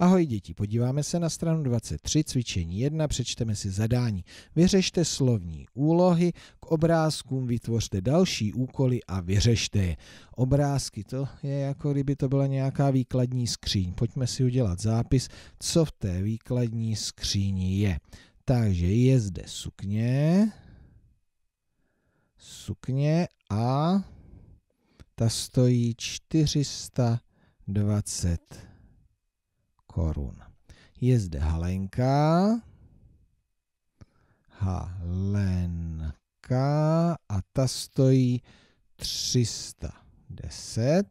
Ahoj děti, podíváme se na stranu 23, cvičení 1, přečteme si zadání. Vyřešte slovní úlohy, k obrázkům vytvořte další úkoly a vyřešte je. Obrázky, to je jako kdyby to byla nějaká výkladní skříň. Pojďme si udělat zápis, co v té výkladní skříni je. Takže je zde sukně, sukně a ta stojí 420 korun. Je zde halenka, halenka a ta stojí 310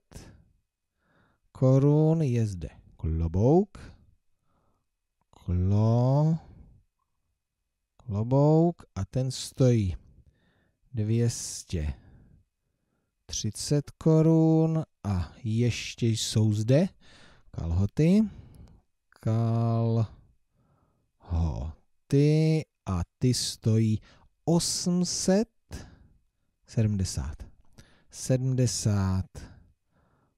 korun. Je zde klobouk, klo, klobouk a ten stojí 230 korun a ještě jsou zde kalhoty čekal ho ty a ty stojí 870. 70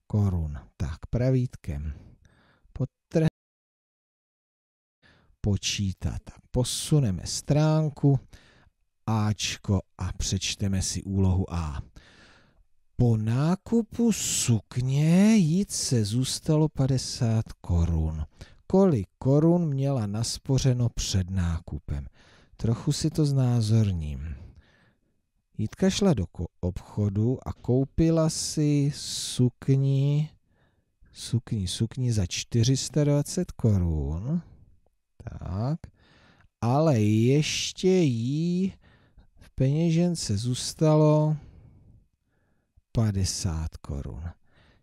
korun. Tak, pravítkem Potr počítat. Tak posuneme stránku Ačko a přečteme si úlohu A. Po nákupu sukně jít se zůstalo 50 korun kolik korun měla naspořeno před nákupem. Trochu si to znázorním. Jitka šla do obchodu a koupila si sukni, sukni, sukni za 420 korun. Tak. Ale ještě jí v peněžence zůstalo 50 korun.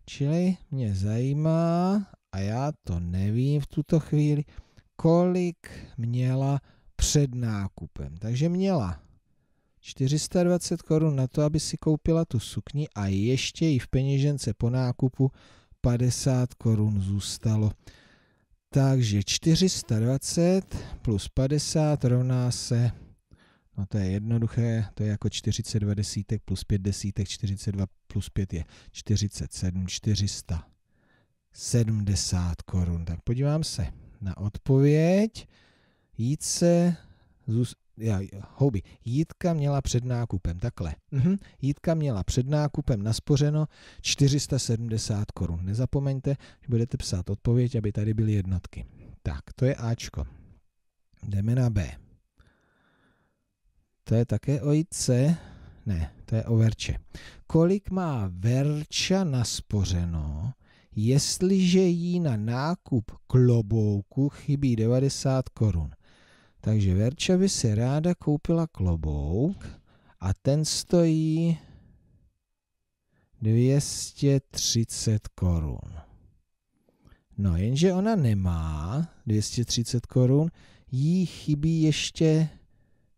Čili mě zajímá, a já to nevím v tuto chvíli, kolik měla před nákupem. Takže měla 420 korun na to, aby si koupila tu sukni a ještě i v peněžence po nákupu 50 korun zůstalo. Takže 420 plus 50 rovná se, no to je jednoduché, to je jako 42 desítek plus 5 desítek, 42 plus 5 je 47, 400. 70 korun. Tak podívám se na odpověď. Jítce, zůst, já, houby, Jítka měla před nákupem, takhle. Mhm. Jítka měla před nákupem naspořeno 470 korun. Nezapomeňte, že budete psát odpověď, aby tady byly jednotky. Tak, to je Ačko. Jdeme na B. To je také o Jitce. Ne, to je o Verče. Kolik má Verča naspořeno? jestliže jí na nákup klobouku chybí 90 korun. Takže Verča by si ráda koupila klobouk a ten stojí 230 korun. No, jenže ona nemá 230 korun, jí chybí ještě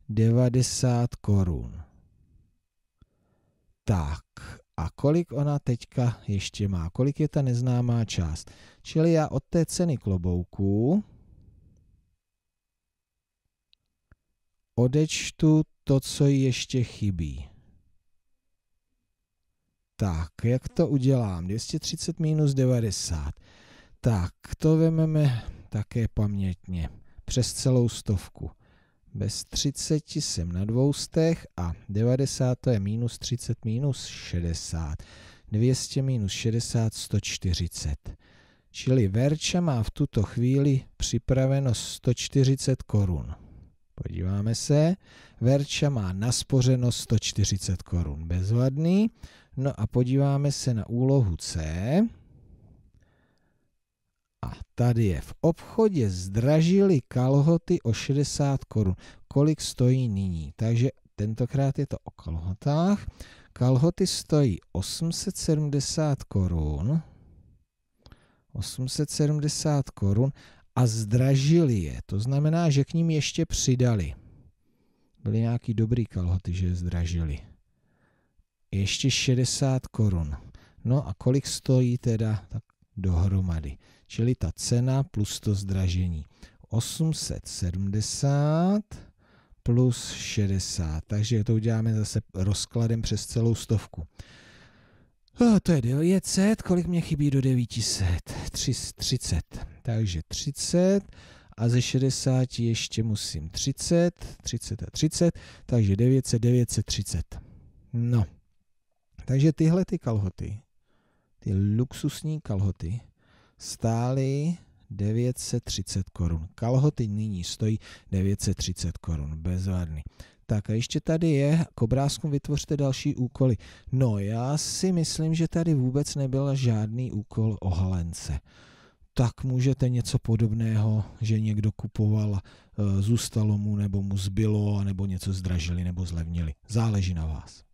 90 korun. Tak, a kolik ona teďka ještě má, kolik je ta neznámá část. Čili já od té ceny klobouků odečtu to, co jí ještě chybí. Tak, jak to udělám? 230 minus 90. Tak, to vememe také pamětně přes celou stovku bez 30 jsem na dvoustech a 90 to je minus 30 minus 60. 200 minus 60, 140. Čili Verča má v tuto chvíli připraveno 140 korun. Podíváme se. Verča má naspořeno 140 korun. Bezvadný. No a podíváme se na úlohu C tady je. V obchodě zdražili kalhoty o 60 korun. Kolik stojí nyní? Takže tentokrát je to o kalhotách. Kalhoty stojí 870 korun. 870 korun a zdražili je. To znamená, že k ním ještě přidali. Byly nějaký dobrý kalhoty, že je zdražili. Ještě 60 korun. No a kolik stojí teda ta dohromady. Čili ta cena plus to zdražení. 870 plus 60. Takže to uděláme zase rozkladem přes celou stovku. Oh, to je 900, kolik mě chybí do 900? 30. Takže 30 a ze 60 ještě musím 30, 30 a 30, takže 900, 930. No, takže tyhle ty kalhoty ty luxusní kalhoty stály 930 korun. Kalhoty nyní stojí 930 korun, bezvadný. Tak a ještě tady je, k obrázkům vytvořte další úkoly. No já si myslím, že tady vůbec nebyl žádný úkol o halence. Tak můžete něco podobného, že někdo kupoval, eh, zůstalo mu nebo mu zbylo, nebo něco zdražili nebo zlevnili. Záleží na vás.